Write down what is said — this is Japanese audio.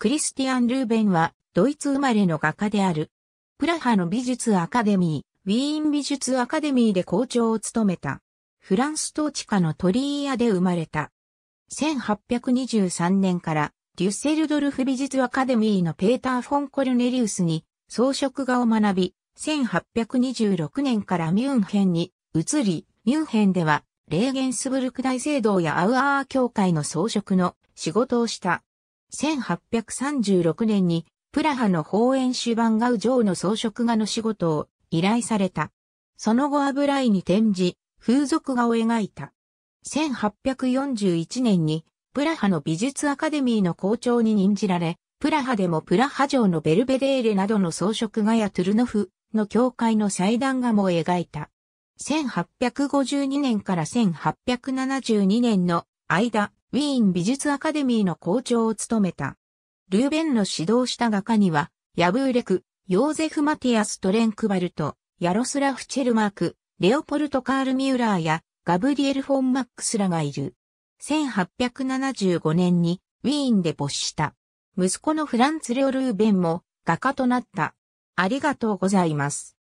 クリスティアン・ルーベンは、ドイツ生まれの画家である。プラハの美術アカデミー、ウィーン美術アカデミーで校長を務めた。フランス統治下のトリーヤで生まれた。1823年からデュッセルドルフ美術アカデミーのペーター・フォン・コルネリウスに装飾画を学び、1826年からミュンヘンに移り、ミュンヘンではレーゲンスブルク大聖堂やアウアー教会の装飾の仕事をした。1836年にプラハの法園主版ガウ城の装飾画の仕事を依頼された。その後油絵に転じ、風俗画を描いた。1841年にプラハの美術アカデミーの校長に任じられ、プラハでもプラハ城のベルベデーレなどの装飾画やトゥルノフの教会の祭壇画も描いた。1852年から1872年の間、ウィーン美術アカデミーの校長を務めた。ルーベンの指導した画家には、ヤブーレク、ヨーゼフ・マティアス・トレンクバルト、ヤロスラフ・チェルマーク、レオポルト・カール・ミューラーや、ガブリエル・フォン・マックスらがいる。1875年にウィーンで没した。息子のフランツ・レオ・ルーベンも画家となった。ありがとうございます。